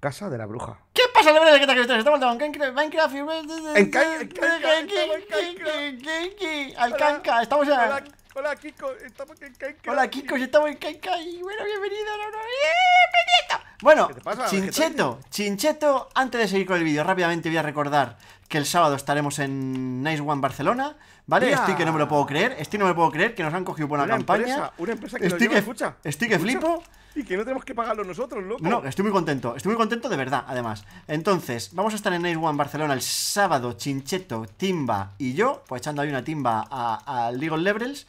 Casa de la Bruja. ¿Qué pasa, la ¿Qué tal que Estamos en Minecraft Minecraft. En Minecraft. Alcanca, estamos en... Hola Kiko, estamos en Kaikai. Hola Kiko, estamos en Kaikai. Bueno, bienvenido, no, no. Eh, bueno, Chincheto, Chincheto, antes de seguir con el vídeo, rápidamente voy a recordar que el sábado estaremos en Nice One Barcelona. ¿Vale? Estoy que no me lo puedo creer. Estoy no me puedo creer que nos han cogido por una campaña. una empresa que estoy que, escucha. Estoy que flipo. Y que no tenemos que pagarlo nosotros, loco. No, estoy muy contento. Estoy muy contento de verdad, además. Entonces, vamos a estar en Ace One Barcelona el sábado, Chincheto, Timba y yo. Pues echando ahí una timba a, League of Levels.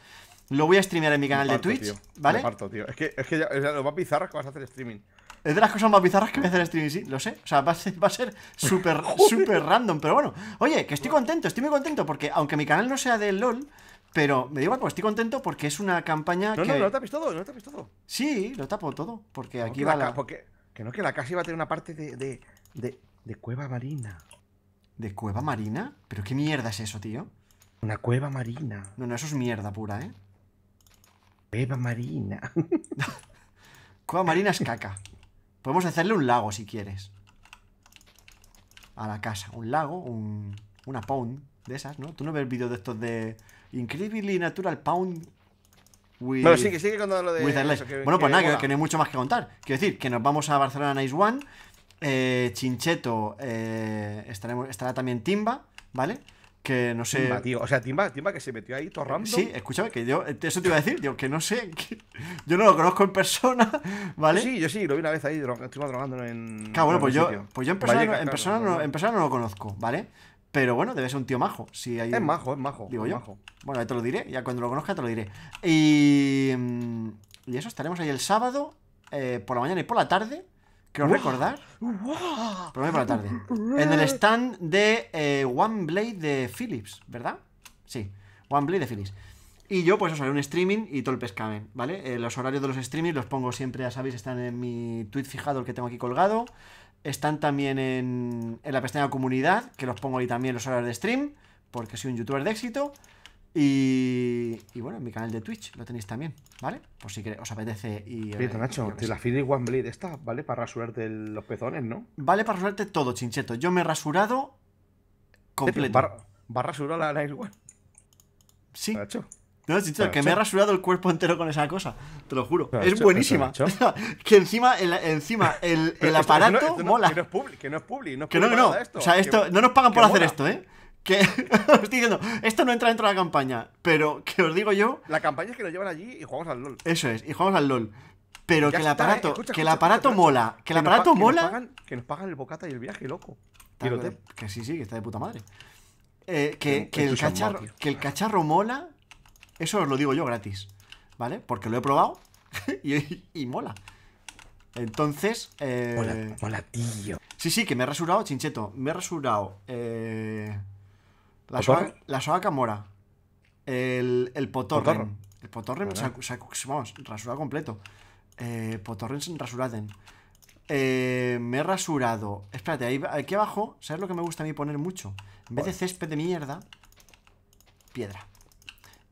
Lo voy a streamear en mi canal de Twitch, ¿vale? tío. Es que, lo va a pizarra que vas a hacer streaming. Es de las cosas más bizarras que me hacen hacer streaming, sí, lo sé. O sea, va a ser, súper, random. Pero bueno, oye, que estoy contento, estoy muy contento porque aunque mi canal no sea de LOL, pero me digo, pues estoy contento porque es una campaña que... No, lo tapes todo, lo todo. Sí, lo tapo todo, porque aquí va la... Porque, que no, que la casa iba a tener una parte de, de, de, de cueva marina. ¿De cueva marina? ¿Pero qué mierda es eso, tío? Una cueva marina. No, no, eso es mierda pura, ¿eh? Cueva marina. cueva marina es caca. Podemos hacerle un lago si quieres. A la casa. Un lago, un, una pound de esas, ¿no? Tú no ves vídeos de estos de Incredibly Natural Pound with, Bueno, que sigue contando lo de Bueno, pues nada, que, no hay mucho más que contar. Quiero decir, que nos vamos a Barcelona Nice One. Eh, Chincheto eh, estará también Timba, ¿vale? vale que no sé. O sea, Timba, que se metió ahí torrando... Sí, escúchame, que yo, eh, eso te iba a decir, yo que no sé, yo no lo conozco en persona, ¿vale? Sí, yo sí, lo vi una vez ahí, estuve drogando en. Claro, bueno, pues yo, pues yo en persona, en, persona No, lo conozco, ¿vale? Pero bueno, debe ser un tío majo. Si hay... Es majo, es majo. Digo yo. Bueno, ya te lo diré, ya cuando lo conozca te lo diré. Y. Mm, y eso, estaremos ahí el sábado, eh, por la mañana y por la tarde. Quiero recordar. Wow. la tarde. En el stand de OneBlade eh, One de Philips, ¿verdad? Sí, OneBlade de Philips. Y yo, pues os haré un streaming y todo el Pescamen, ¿vale? Eh, los horarios de los streamings los pongo siempre, ya sabéis, están en mi tweet fijado, el que tengo aquí colgado. Están también en, en la pestaña de comunidad, que los pongo ahí también los horarios de stream, porque soy un youtuber de éxito. Y, bueno, en mi canal de Twitch lo tenéis también, ¿vale? Por si os apetece y. Oye, Nacho, la Fiddy One Blade esta, ¿vale? Para rasurarte los pezones, ¿no? Vale para rasurarte todo, chincheto. Yo me he rasurado completo. ¿Va, a rasurar la Nail One? Sí. Nacho. No, chincheto, que me he rasurado el cuerpo entero con esa cosa. Te lo juro. es buenísima. que encima el, encima el, aparato mola. Que no es public, que no es public, no es public que no, O sea, esto, no nos pagan por hacer esto, ¿eh? que os estoy diciendo, esto no entra dentro de la campaña, pero que os digo yo. La campaña es que lo llevan allí y jugamos al LOL. Eso es, y jugamos al LOL. Pero que, el aparato, ¿eh? que, el aparato, mola, que, el aparato mola. Que nos, pagan, el bocata y el viaje, loco. que, sí, sí, que está de puta madre. Eh, que, el cacharro, que el cacharro mola, eso os lo digo yo gratis. ¿Vale? Porque lo he probado y, mola. Entonces. Eh, sí, sí, que me he rasurado, chincheto. Me he rasurado. Eh la, soa, la mora. El, el potorren. El potorren vamos, rasura completo. Eh, potorren rasuraden. Eh, me he rasurado. Espérate, ahí, aquí abajo, ¿sabes lo que me gusta a mí poner mucho? En vez de césped de mierda, piedra.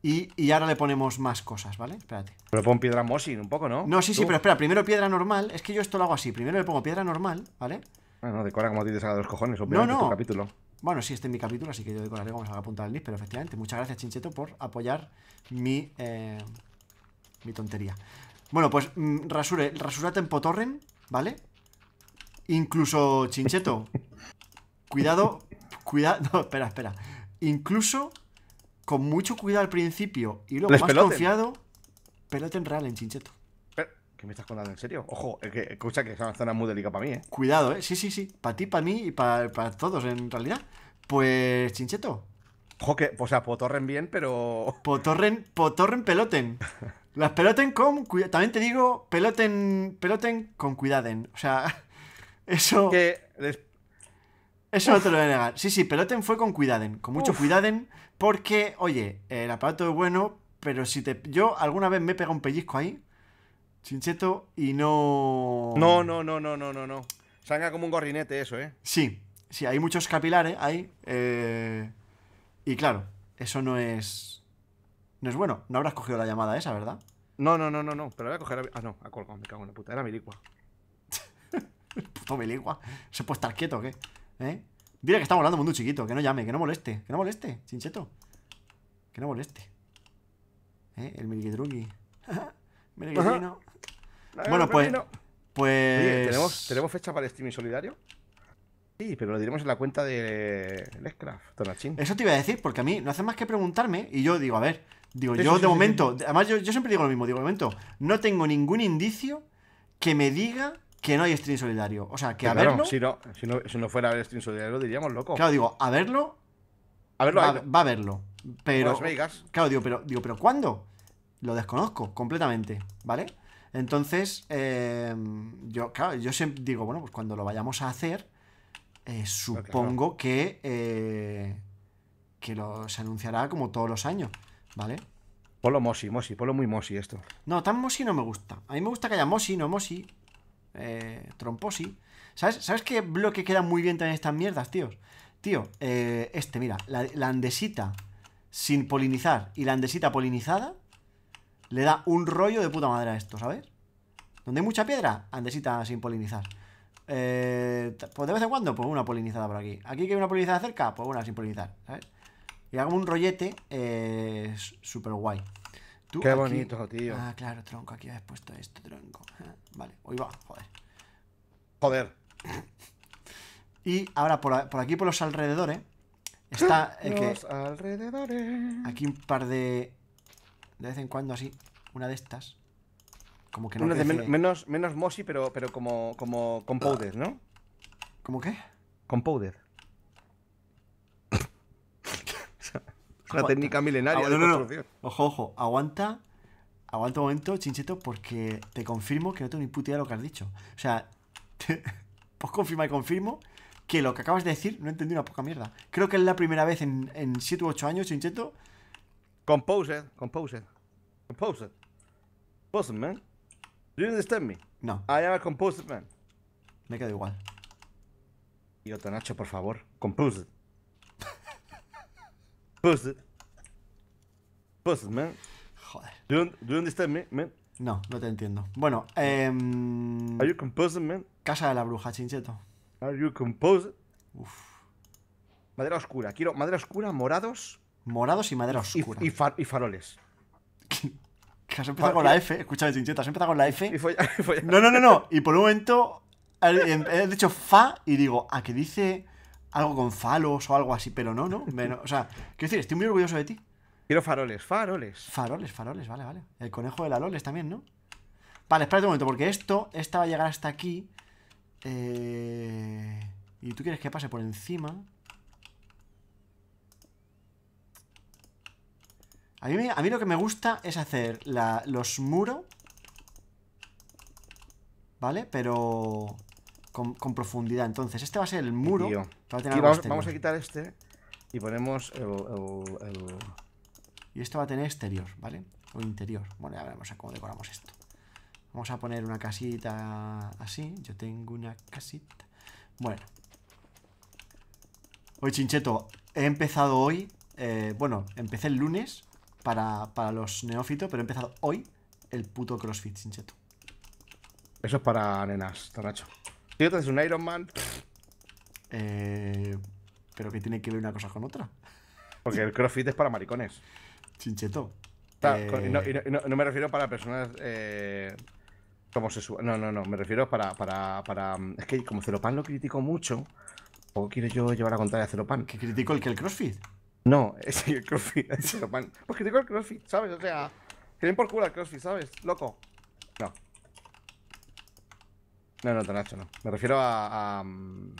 Y, ahora le ponemos más cosas, ¿vale? Espérate. Pero pon piedra mosin un poco, ¿no? No, sí, sí, pero espera, primero piedra normal. Es que yo esto lo hago así. Primero le pongo piedra normal, ¿vale? Bueno, ah, no, decora como a te salga de los cojones, no, no. capítulo. Bueno, sí, este es mi capítulo, así que yo decoraré como vamos a apuntar el list, pero efectivamente, muchas gracias, Chincheto, por apoyar mi, eh, mi tontería. Bueno, pues mm, rasure, rasurate en Potorren, ¿vale? Incluso, Chincheto, cuidado, cuidado, no, espera, espera. Incluso con mucho cuidado al principio y luego más confiado, en real en Chincheto. ¿Qué me estás contando? ¿En serio? Ojo, escucha que es una zona muy delicada para mí, ¿eh? Cuidado, ¿eh? Sí, sí, sí. Para ti, para mí y para, todos, en realidad. Pues, Chincheto. Ojo, que, o sea, potorren bien, pero... Potorren, potorren peloten. Las peloten con... También te digo, peloten, peloten con cuidaden. O sea, eso... Eso no te lo voy a negar. Sí, sí, peloten fue con cuidaden. Con mucho cuidado cuidaden. Porque, oye, el aparato es bueno, pero si te... Yo alguna vez me he pegado un pellizco ahí, Chincheto y no. No, no, no, no, no, no, no. salga como un gorrinete eso, ¿eh? Sí, sí, hay muchos capilares ahí. Eh, y claro, eso no es. No es bueno. No habrás cogido la llamada esa, ¿verdad? No, no, no, no, no. Pero voy a coger. A... Ah, no, ha colgado, me cago en la puta. Era mi Puto mi ¿Se puede estar quieto qué? ¿Eh? Dile que estamos hablando mundo chiquito, que no llame, que no moleste, que no moleste, chincheto. Que no moleste. ¿Eh? El que vino. Ah, bueno, pues. pues... ¿tenemos, fecha para el streaming solidario? Sí, pero lo diremos en la cuenta de Craft, Tonachín. Eso te iba a decir, porque a mí no hace más que preguntarme y yo digo, a ver, digo, yo de momento, además yo, siempre digo lo mismo, digo, de momento, no tengo ningún indicio que me diga que no hay streaming solidario. O sea, que a verlo. Si no, si no, fuera a stream solidario, diríamos loco. Claro, digo, a verlo. A verlo va, a verlo. Pero. Claro, digo, pero, digo, pero ¿cuándo? Lo desconozco completamente, ¿vale? Entonces, em, yo, digo, bueno, pues cuando lo vayamos a hacer, eh, ah, supongo que, eh, que lo, se anunciará como todos los años, ¿vale? Polo Mosi, Mosi, polo muy Mosi esto. No, tan Mosi no me gusta. A mí me gusta que haya Mosi, no Mosi. Eh, tromposi. ¿Sabes, ¿Sabes qué bloque queda muy bien en estas mierdas, tíos? Tío, este, mira, la andesita sin polinizar y la andesita polinizada le da un rollo de puta madre a esto, ¿sabes? Donde hay mucha piedra, andesita sin polinizar. Eh, pues de vez en cuando, pues una polinizada por aquí. Aquí que hay una polinizada cerca, pues una sin polinizar, ¿sabes? Y hago un rollete eh, súper guay. Qué bonito, tío. Ah, claro, tronco, aquí habéis puesto esto, tronco. Ah, vale, hoy va, joder. Joder. y ahora por, aquí, por los alrededores, está el los Alrededores. Aquí un par de de vez en cuando así, una de estas. Como que no. Una menos, menos Mossy, pero, pero como, como powder, ¿no? ¿Cómo qué? Es Una técnica milenaria Ojo, ojo, aguanta. Aguanta un momento, Chincheto, porque te confirmo que no tengo ni puta idea lo que has dicho. O sea, pues confirma y confirmo que lo que acabas de decir no entendí una poca mierda. Creo que es la primera vez en, en 7 u 8 años, Chincheto, compose composed, Compose. Composed man. Do you understand me? No. I am a man. Me quedo igual. Y otro Nacho, por favor. Compose composed. Composed, man. Joder. Do you, do understand me, man? No, no te entiendo. Bueno, eh... Are you composed, man? Casa de la bruja, chincheto. Are you composed? Uf. Madera oscura. Quiero madera oscura, morados morados y madera oscura. Y, faroles. has empezado con la F, escúchame, chincheta, has empezado con la F. Y No, no, no, no. Y por un momento he dicho fa y digo, ¿a que dice algo con falos o algo así? Pero no, no. o sea, quiero decir, estoy muy orgulloso de ti. Quiero faroles, faroles. Faroles, faroles, vale, vale. El conejo de la Loles también, ¿no? Vale, espérate un momento, porque esto, esta va a llegar hasta aquí. Eh... Y tú quieres que pase por encima. A mí, lo que me gusta es hacer los muros. ¿Vale? Pero con, profundidad. Entonces, este va a ser el muro. vamos, a quitar este y ponemos el, Y esto va a tener exterior, ¿vale? O interior. Bueno, ya veremos cómo decoramos esto. Vamos a poner una casita así. Yo tengo una casita. Bueno. hoy Chincheto, he empezado hoy. Eh, bueno, empecé el lunes para, los neófitos, pero he empezado hoy el puto CrossFit, chincheto. Eso es para nenas, Tonacho. Si yo te haces un Iron Man. Eh, pero que tiene que ver una cosa con otra. Porque el CrossFit es para maricones. Chincheto. Eh, no, me refiero para personas eh, homosexuales. No, no, no. Me refiero para, Es que como Celopan lo critico mucho, ¿o quiero yo llevar a contar a Celopan? ¿Que critico el que el CrossFit? No, es el CrossFit, Pues el man. el CrossFit, ¿sabes? O sea, que por culo el CrossFit, ¿sabes? Loco. No. No, no, no, no. Me refiero a. Mm,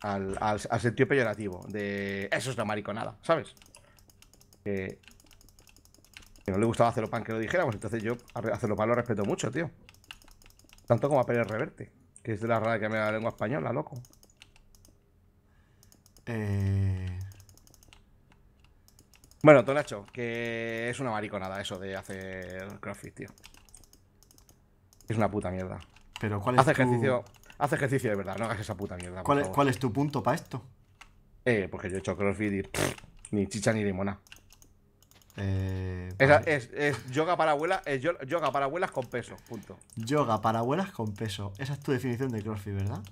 al, sentido peyorativo de. Eso es la mariconada, ¿sabes? Que. no le gustaba hacerlo pan que lo dijéramos, entonces yo hacerlo pan lo respeto mucho, tío. Tanto como a Pérez Reverte, que es de la rara que me da la lengua española, loco. Eh. Bueno, Tonacho, que es una mariconada eso de hacer crossfit, tío. Es una puta mierda. Pero ¿cuál es ejercicio, haz ejercicio de verdad, no hagas esa puta mierda. ¿Cuál, es, tu punto para esto? Eh, porque yo he hecho crossfit y ni chicha ni limona. Eh, es, yoga para abuelas, es yoga para abuelas con peso, punto. Yoga para abuelas con peso. Esa es tu definición de crossfit, ¿verdad?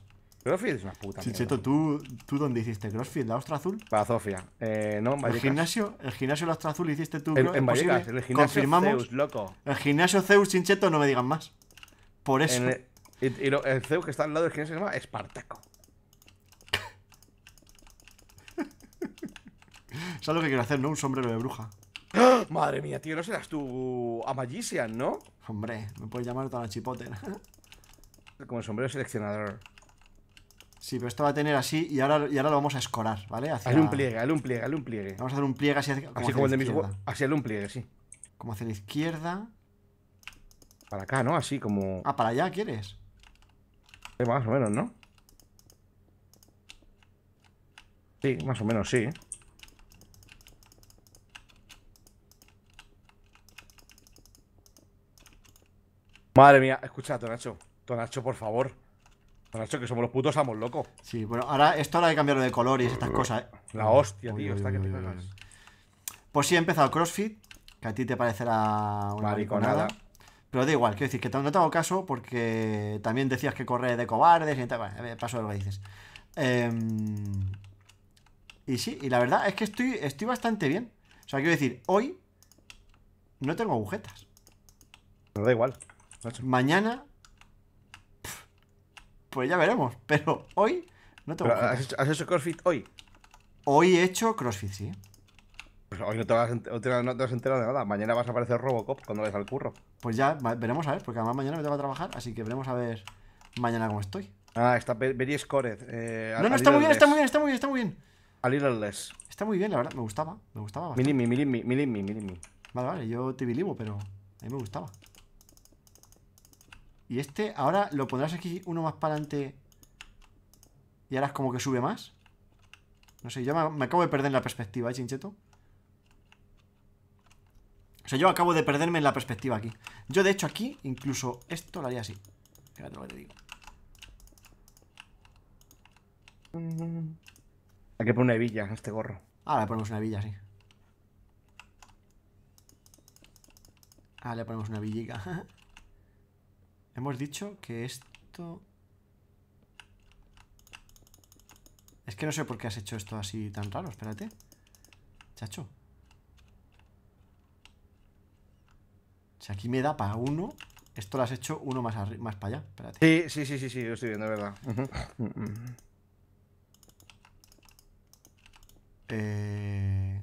Crossfit es una puta. Chicheto, ¿tú, ¿tú dónde hiciste Crossfit? ¿La Ostra Azul? Para Sofía. Eh, no, en ¿El gimnasio? ¿El gimnasio La Ostra Azul hiciste tú? En, en el gimnasio Confirmamos. Zeus, loco. El gimnasio Zeus, Chincheto, no me digan más. Por eso. y, el Zeus que está al lado del gimnasio se llama Espartaco. Es lo que quiero hacer, no? Un sombrero de bruja. ¡Ah! Madre mía, tío, no serás tú a Magician, ¿no? Hombre, me puedes llamar Chipoter. Como el sombrero seleccionador. Sí, pero esto va a tener así y ahora, ahora lo vamos a escorar, ¿vale? Hacia... Hazle un pliegue, hazle un pliegue, hazle un pliegue. Vamos a hacer un pliegue así hacia como el de un pliegue, sí. Como hacia la izquierda. Para acá, ¿no? Así como... Ah, para allá, ¿quieres? más o menos, ¿no? Sí, más o menos, sí. Madre mía, escucha, Tonacho. Tonacho, por favor que somos los putos amos, locos Sí, bueno, ahora esto ahora hay que cambiarlo de color y estas cosas, ¿eh? La hostia, tío, está que te Pues sí, he empezado CrossFit, que a ti te parecerá una mariconada. Pero da igual, quiero decir que no tengo caso porque también decías que correr de cobardes y tal. paso de lo que dices. Em, y sí, y la verdad es que estoy, estoy bastante bien. O sea, quiero decir, hoy no tengo agujetas. Pero da igual. Mañana pues ya veremos. Pero hoy no tengo. Has hecho, ¿Has hecho CrossFit hoy? Hoy he hecho CrossFit, sí. Pues hoy no te, vas, no te a enterar de nada. Mañana vas a aparecer Robocop cuando vayas al curro. Pues ya, veremos a ver, porque además mañana me tengo que trabajar, así que veremos a ver mañana cómo estoy. Ah, está Very Scored. Eh, no, no, está muy bien, está muy bien, está muy bien, está muy bien. A little less. Está muy bien, la verdad, me gustaba, me gustaba. mi mini, milimi, mini. Vale, vale, yo te bilivo, pero a mí me gustaba. Y este ahora lo pondrás aquí uno más para adelante. Y ahora es como que sube más. No sé, yo me, acabo de perder en la perspectiva, ¿eh, chincheto? O sea, yo acabo de perderme en la perspectiva aquí. Yo, de hecho, aquí, incluso esto lo haría así. Fíjate lo que te digo. Hay que poner una hebilla en este gorro. Ahora le ponemos una hebilla, sí. Ah, le ponemos una villica. Hemos dicho que esto... Es que no sé por qué has hecho esto así tan raro, espérate. Chacho. Si aquí me da para uno, esto lo has hecho uno más, más para allá, Sí, sí, sí, sí, sí, lo estoy viendo, verdad. Eh,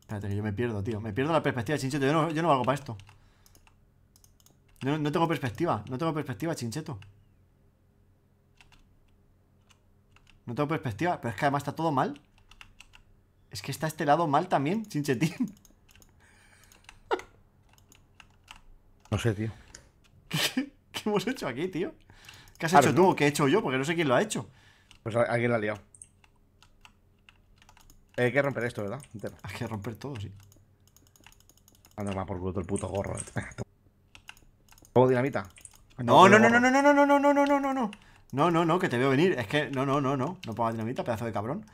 espérate, yo me pierdo, tío. Me pierdo la perspectiva Chinchito. Yo no, yo no valgo para esto. No, no tengo perspectiva, no tengo perspectiva, chincheto. No tengo perspectiva, pero es que además está todo mal. Es que está este lado mal también, chinchetín. No sé, tío. ¿Qué, hemos hecho aquí, tío? ¿Qué has hecho tú qué he hecho yo? Porque no sé quién lo ha hecho. Pues alguien lo ha liado. Eh, hay que romper esto, ¿verdad? Hay que romper todo, sí. Anda, ah, más por el puto gorro. Eh. ¿Pongo dinamita? No, no, no, no, no, no, no, no, no, no, no, no, no, no. No, que te veo venir. Es que no, no, no, no. No pongas dinamita, pedazo de cabrón.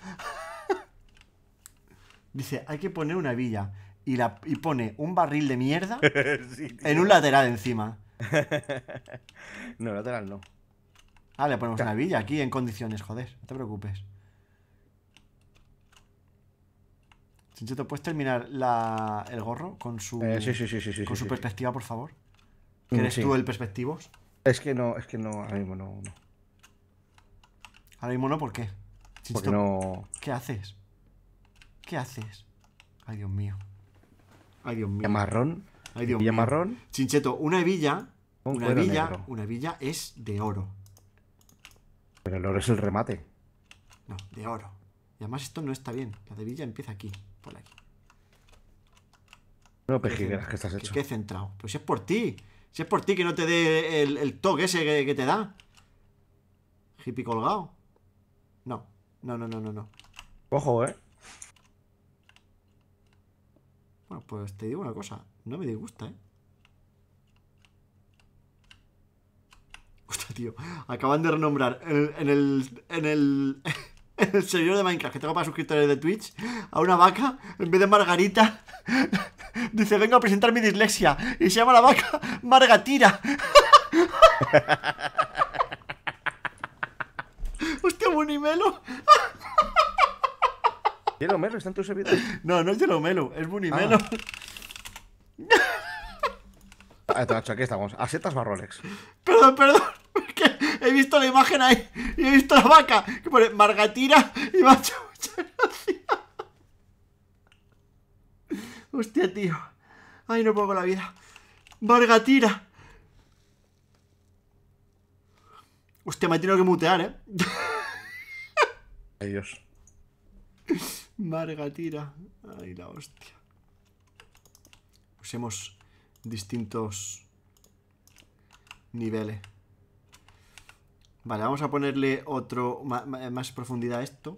Dice, hay que poner una villa. Y, la, y pone un barril de mierda en un lateral encima. no, lateral no. Ah, le ponemos una villa aquí en condiciones, joder. No te preocupes. ¿te ¿puedes terminar la, el gorro con su, con su perspectiva, por favor? ¿Quieres mm, tú el perspectivos? Es que no, es que no, ahora mismo no. Ahora mismo no, ¿por qué? Porque no... ¿Qué haces? ¿Qué haces? Ay, Dios mío. Ay, Dios mío. marrón? Ay, Dios mío. marrón? Chincheto, una hebilla. una hebilla. es de oro. Pero el oro es el remate. No, de oro. Y además esto no está bien. La hebilla empieza aquí, por aquí. No, pejigas, que estás hecho. Es que he centrado. Pues es por ti. Si es por ti que no te dé el, toque ese que, te da. Hippie colgado. No, no, no, no, no, no. Ojo, eh. Bueno, pues te digo una cosa. No me disgusta, eh. Hostia, tío. Acaban de renombrar en el. En el el señor de Minecraft que tengo para suscriptores de Twitch a una vaca, en vez de Margarita, dice, vengo a presentar mi dislexia. Y se llama la vaca Margatira. Hostia, Bunimelo. ¿Yellow Melo está en tu servidor? No, no es Yellow Melo, es Bunimelo. Ah. ah aquí estamos. Asetas barrolex. Perdón, perdón visto la imagen ahí. Y he visto la vaca que pone Margatira y macho. mucha gracia Hostia, tío. Ay, no puedo con la vida. Margatira. Hostia, me he tenido que mutear, ¿eh? Ay, Dios. Margatira. Ay, la hostia. Usemos pues distintos niveles. Vale, vamos a ponerle otro eh, más profundidad a esto.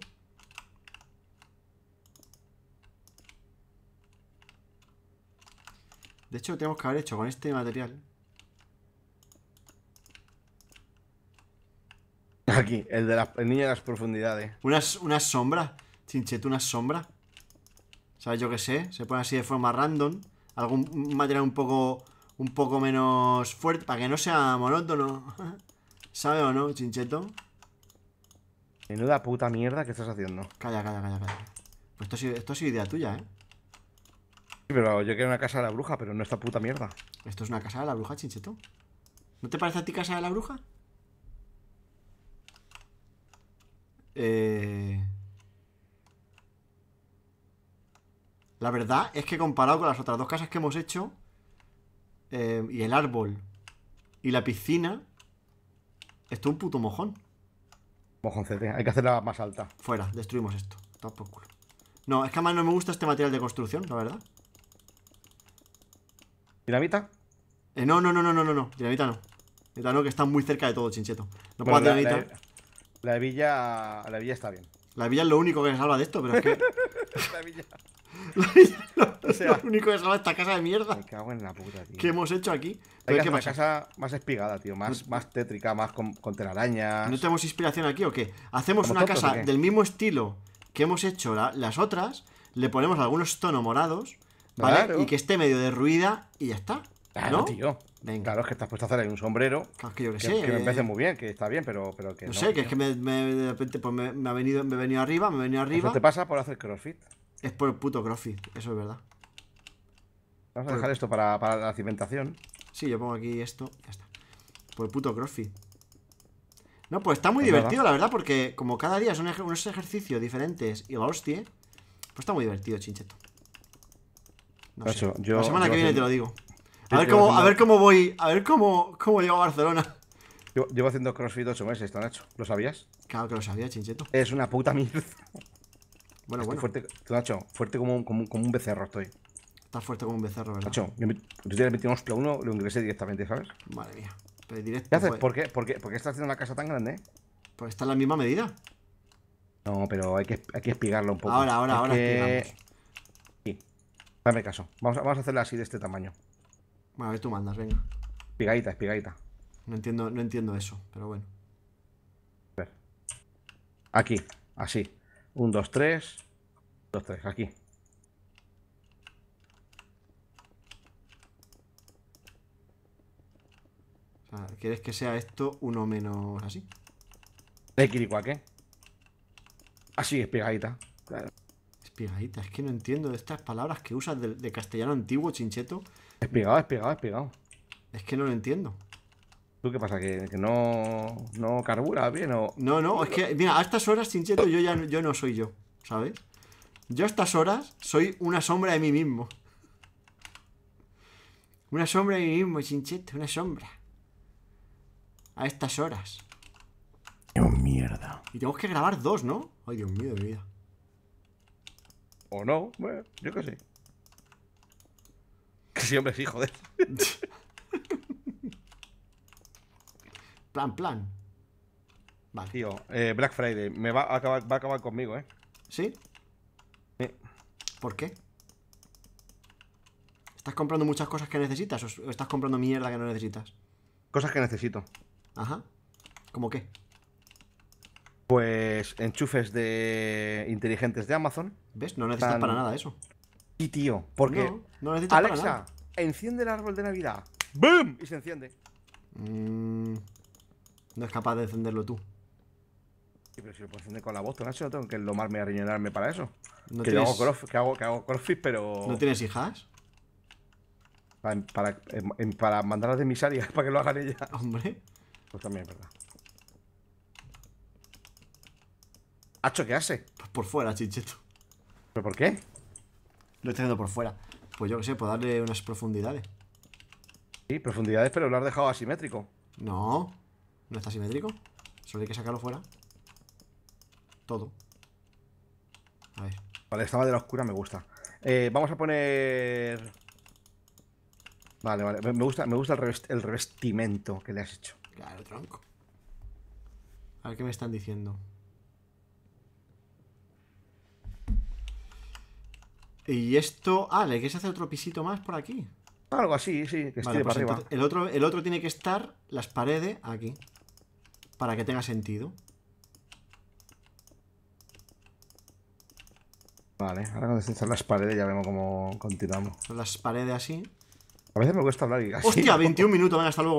De hecho, lo tenemos que haber hecho con este material. Aquí, el, de la, el de las profundidades. Unas, unas sombras. Chinchete, unas sombras. ¿Sabes? Yo qué sé. Se pone así de forma random. Algún material un poco, un poco menos fuerte. Para que no sea monótono. ¿Sabe o no, chincheto? Menuda puta mierda que estás haciendo. Calla, calla, calla, calla. Pues esto, ha idea tuya, ¿eh? Sí, pero yo quiero una casa de la bruja, pero no esta puta mierda. ¿Esto es una casa de la bruja, chincheto? ¿No te parece a ti casa de la bruja? Eh... La verdad es que comparado con las otras dos casas que hemos hecho, eh, y el árbol y la piscina, esto es un puto mojón. CT, hay que hacerla más alta. Fuera, destruimos esto. No, es que a además no me gusta este material de construcción, la verdad. ¿Dinamita? Eh, no, no, no, no, no, no, no. Dinamita no. no, que está muy cerca de todo, chincheto. No puedo la, dinamita. La, la, villa. La está bien. La villa es lo único que me salva de esto, pero es que. la villa. O sea, lo único que es esta casa de mierda. Que ¿Qué hemos hecho aquí? es una casa más espigada, tío. Más, más tétrica, más con, telarañas. ¿No tenemos inspiración aquí o qué? Hacemos una casa del mismo estilo que hemos hecho las otras. Le ponemos algunos tonos morados. ¿Vale? Y que esté medio derruida y ya está. Claro, Venga. Claro, es que estás puesto a hacer ahí un sombrero. que que, me eh. parece muy bien, que está bien, pero, pero que. No, sé, que es que de repente pues me, ha venido, venido arriba, me he venido arriba. ¿qué te pasa por hacer crossfit. Es por el puto crossfit, eso es verdad. Vamos a pues- dejar esto para, para la cimentación. Sí, yo pongo aquí esto, ya está. Por el puto crossfit. No, pues está muy divertido, la verdad, porque como cada día son unos ejercicios diferentes y la hostia, pues está muy divertido, chincheto. No la semana que viene te lo digo. A ver, cómo, a ver cómo voy, a ver cómo, cómo llego a Barcelona. Yo, llevo haciendo CrossFit 8 meses, esto, Nacho. ¿Lo sabías? Claro que lo sabía, chincheto. Es una puta mierda. Bueno, bueno. Fuerte, Nacho, fuerte como, como, como un becerro estoy está fuerte como un becerro, ¿verdad? Macho, yo, yo le metí un hostia uno, lo ingresé directamente, ¿sabes? Madre mía. Pero directo, ¿Qué haces? Pues. ¿Por qué? ¿Por estás haciendo una casa tan grande? Pues está en la misma medida. No, pero hay que, hay que espigarlo un poco. Ahora, ahora, ahora. Sí. Dame caso. Vamos a, vamos a hacerla así de este tamaño. Bueno, a ver, tú mandas, venga. Espigadita, espigadita. No entiendo, no entiendo eso, pero bueno. A ver. Aquí, así. Un, dos, tres. Dos, tres, aquí. Ah, ¿Quieres que sea esto uno menos así? De qué. Así, ah, espigadita. Claro. Espigadita, es que no entiendo de estas palabras que usas de, castellano antiguo, chincheto. Espigado, espigado, espigado. Es que no lo entiendo. ¿Tú qué pasa? ¿Que, que no, no carbura bien o...? No, no, es que, mira, a estas horas, chincheto, yo ya yo no soy yo, ¿sabes? Yo a estas horas soy una sombra de mí mismo. Una sombra de mí mismo, chincheto, una sombra a estas horas. ¡Qué mierda! Y tenemos que grabar dos, ¿no? Ay, Dios mío de vida. O no, bueno, yo qué sé. Que hombre, sí, de... plan, plan. Vale. Tío, eh, Black Friday me va a acabar, va a acabar conmigo, ¿eh? ¿Sí? ¿Sí? ¿Por qué? ¿Estás comprando muchas cosas que necesitas o estás comprando mierda que no necesitas? Cosas que necesito. Ajá. ¿Cómo qué? Pues enchufes de inteligentes de Amazon. ¿Ves? No necesitas para nada eso. Y tío, porque no, no necesitas Alexa, para nada. enciende el árbol de Navidad. ¡Bum! Y se enciende. Mm, no es capaz de encenderlo tú. Sí, pero si lo puedo encender con la voz, Nacho, no tengo que lomarme a rellenarme para eso. ¿No que, hago que, hago que hago crossfit, pero. ¿No tienes hijas? Para, para, em, em, para mandarlas de para que lo hagan ellas. Hombre. Pues también verdad. ¿Hacho qué hace? Pues por fuera, chincheto. ¿Pero por qué? Lo está haciendo por fuera. Pues yo qué sé, puedo darle unas profundidades. Sí, profundidades, pero lo has dejado asimétrico. No, no está asimétrico. Solo hay que sacarlo fuera. Todo. Vale, estaba de la oscura me gusta. Eh, vamos a poner. Vale, vale. Me gusta, me gusta el, el revestimiento que le has hecho el tronco. A ver qué me están diciendo. Y esto. Ah, le quieres hacer otro pisito más por aquí. Algo así, sí, que esté pues para arriba. El otro, el otro tiene que estar las paredes aquí. Para que tenga sentido. Vale, ahora cuando se echan las paredes ya vemos cómo continuamos. Las paredes así. A veces me cuesta hablar y así. ¡Hostia! 21 minutos, venga, hasta luego.